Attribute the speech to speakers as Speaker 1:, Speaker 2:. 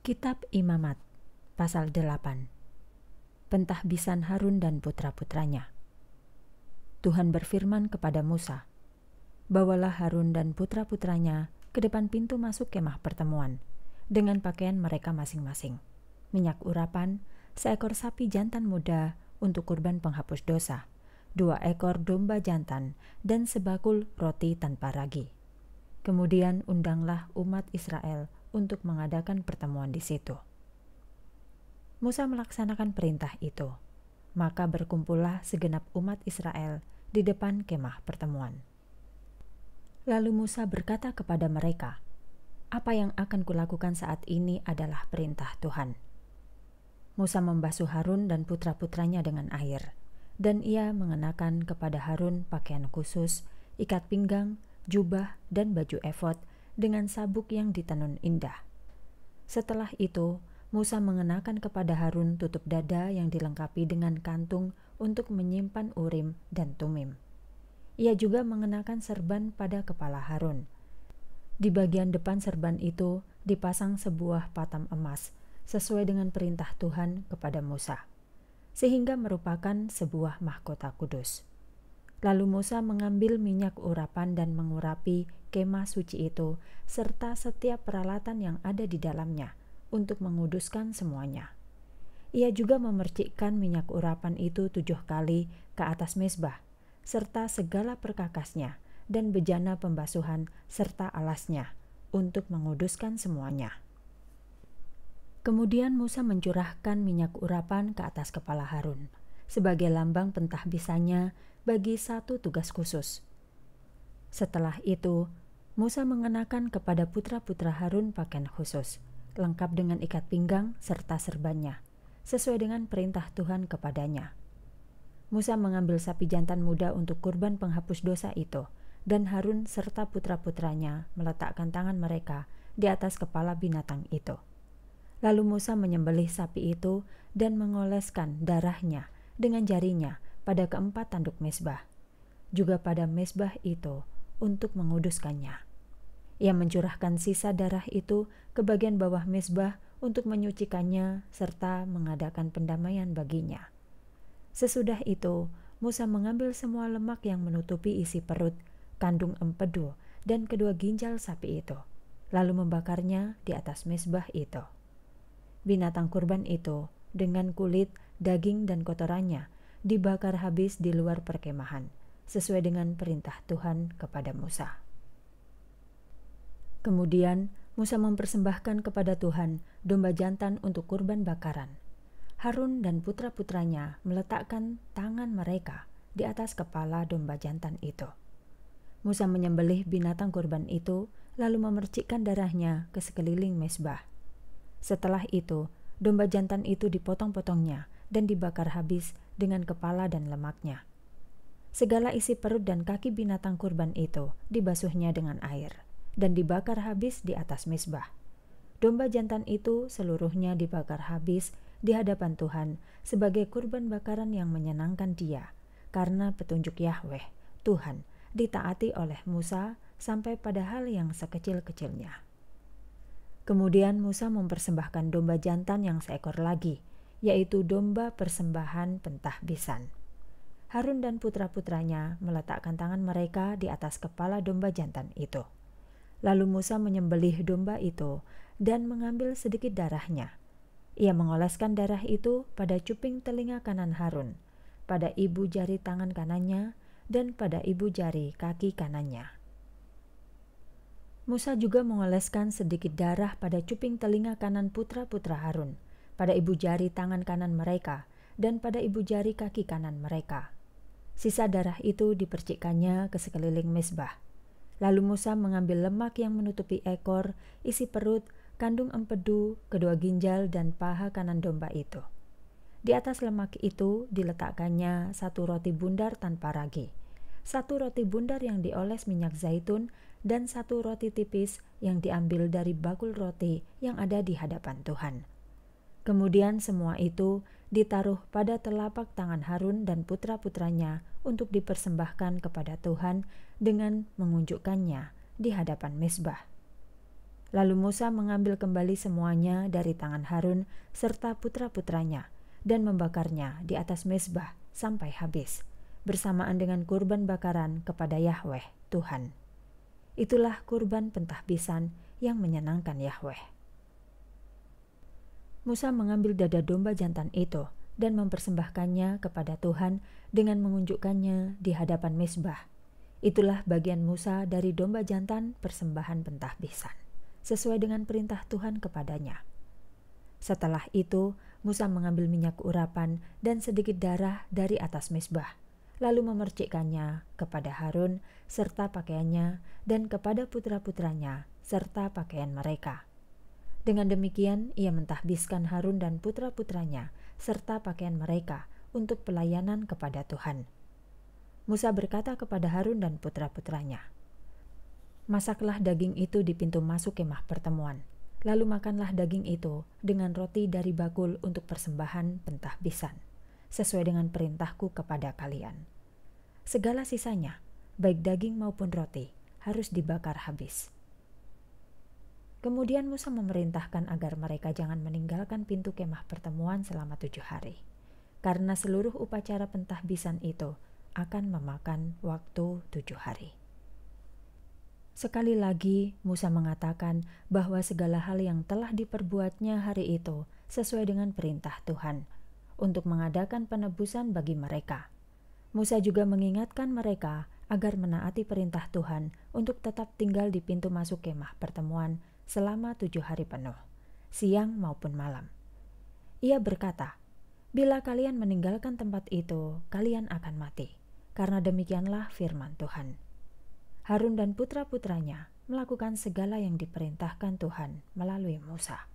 Speaker 1: Kitab Imamat, pasal 8. Pentahbisan Harun dan putra-putranya. Tuhan berfirman kepada Musa, "Bawalah Harun dan putra-putranya ke depan pintu masuk kemah pertemuan dengan pakaian mereka masing-masing, minyak urapan, seekor sapi jantan muda untuk kurban penghapus dosa, dua ekor domba jantan, dan sebakul roti tanpa ragi." Kemudian undanglah umat Israel untuk mengadakan pertemuan di situ. Musa melaksanakan perintah itu, maka berkumpullah segenap umat Israel di depan kemah pertemuan. Lalu Musa berkata kepada mereka, "Apa yang akan kulakukan saat ini adalah perintah Tuhan." Musa membasuh Harun dan putra-putranya dengan air, dan ia mengenakan kepada Harun pakaian khusus, ikat pinggang, jubah, dan baju efod dengan sabuk yang ditenun indah. Setelah itu, Musa mengenakan kepada Harun tutup dada yang dilengkapi dengan kantung untuk menyimpan urim dan tumim. Ia juga mengenakan serban pada kepala Harun. Di bagian depan serban itu dipasang sebuah patam emas sesuai dengan perintah Tuhan kepada Musa, sehingga merupakan sebuah mahkota kudus. Lalu Musa mengambil minyak urapan dan mengurapi kemah suci itu serta setiap peralatan yang ada di dalamnya untuk menguduskan semuanya. Ia juga memercikkan minyak urapan itu tujuh kali ke atas mesbah, serta segala perkakasnya dan bejana pembasuhan serta alasnya untuk menguduskan semuanya. Kemudian Musa mencurahkan minyak urapan ke atas kepala Harun sebagai lambang pentahbisanya bagi satu tugas khusus. Setelah itu, Musa mengenakan kepada putra-putra Harun pakaian khusus, lengkap dengan ikat pinggang serta serbannya, sesuai dengan perintah Tuhan kepadanya. Musa mengambil sapi jantan muda untuk kurban penghapus dosa itu, dan Harun serta putra-putranya meletakkan tangan mereka di atas kepala binatang itu. Lalu Musa menyembelih sapi itu dan mengoleskan darahnya dengan jarinya pada keempat tanduk mesbah, juga pada mesbah itu untuk menguduskannya. Ia mencurahkan sisa darah itu ke bagian bawah mesbah untuk menyucikannya serta mengadakan pendamaian baginya. Sesudah itu, Musa mengambil semua lemak yang menutupi isi perut, kandung empedu, dan kedua ginjal sapi itu, lalu membakarnya di atas mesbah itu. Binatang kurban itu, dengan kulit, daging, dan kotorannya, dibakar habis di luar perkemahan, sesuai dengan perintah Tuhan kepada Musa. Kemudian Musa mempersembahkan kepada Tuhan domba jantan untuk kurban bakaran. Harun dan putra-putranya meletakkan tangan mereka di atas kepala domba jantan itu. Musa menyembelih binatang kurban itu, lalu memercikkan darahnya ke sekeliling mesbah. Setelah itu, domba jantan itu dipotong-potongnya dan dibakar habis dengan kepala dan lemaknya. Segala isi perut dan kaki binatang kurban itu dibasuhnya dengan air dan dibakar habis di atas misbah. Domba jantan itu seluruhnya dibakar habis di hadapan Tuhan sebagai kurban bakaran yang menyenangkan dia, karena petunjuk Yahweh, Tuhan, ditaati oleh Musa sampai pada hal yang sekecil-kecilnya. Kemudian Musa mempersembahkan domba jantan yang seekor lagi, yaitu domba persembahan pentahbisan. Harun dan putra-putranya meletakkan tangan mereka di atas kepala domba jantan itu. Lalu Musa menyembelih domba itu dan mengambil sedikit darahnya. Ia mengoleskan darah itu pada cuping telinga kanan Harun, pada ibu jari tangan kanannya, dan pada ibu jari kaki kanannya. Musa juga mengoleskan sedikit darah pada cuping telinga kanan putra-putra Harun, pada ibu jari tangan kanan mereka, dan pada ibu jari kaki kanan mereka. Sisa darah itu dipercikkannya ke sekeliling Mesbah Lalu Musa mengambil lemak yang menutupi ekor, isi perut, kandung empedu, kedua ginjal, dan paha kanan domba itu. Di atas lemak itu diletakkannya satu roti bundar tanpa ragi, satu roti bundar yang dioles minyak zaitun, dan satu roti tipis yang diambil dari bakul roti yang ada di hadapan Tuhan. Kemudian semua itu ditaruh pada telapak tangan Harun dan putra-putranya untuk dipersembahkan kepada Tuhan dengan mengunjukkannya di hadapan Mesbah. Lalu Musa mengambil kembali semuanya dari tangan Harun serta putra-putranya dan membakarnya di atas Mesbah sampai habis bersamaan dengan kurban bakaran kepada Yahweh Tuhan. Itulah kurban pentahbisan yang menyenangkan Yahweh. Musa mengambil dada domba jantan itu dan mempersembahkannya kepada Tuhan dengan mengunjukkannya di hadapan Mesbah. Itulah bagian Musa dari domba jantan persembahan pentahbisan, sesuai dengan perintah Tuhan kepadanya. Setelah itu, Musa mengambil minyak urapan dan sedikit darah dari atas Mesbah, lalu memercikkannya kepada Harun serta pakaiannya dan kepada putra-putranya serta pakaian mereka.' Dengan demikian, ia mentahbiskan Harun dan putra-putranya serta pakaian mereka untuk pelayanan kepada Tuhan. Musa berkata kepada Harun dan putra-putranya, "Masaklah daging itu di pintu masuk kemah pertemuan, lalu makanlah daging itu dengan roti dari bakul untuk persembahan pentahbisan, sesuai dengan perintahku kepada kalian. Segala sisanya, baik daging maupun roti, harus dibakar habis." Kemudian Musa memerintahkan agar mereka jangan meninggalkan pintu kemah pertemuan selama tujuh hari, karena seluruh upacara pentahbisan itu akan memakan waktu tujuh hari. Sekali lagi, Musa mengatakan bahwa segala hal yang telah diperbuatnya hari itu sesuai dengan perintah Tuhan untuk mengadakan penebusan bagi mereka. Musa juga mengingatkan mereka agar menaati perintah Tuhan untuk tetap tinggal di pintu masuk kemah pertemuan selama tujuh hari penuh, siang maupun malam. Ia berkata, "Bila kalian meninggalkan tempat itu, kalian akan mati, karena demikianlah firman Tuhan." Harun dan putra-putranya melakukan segala yang diperintahkan Tuhan melalui Musa.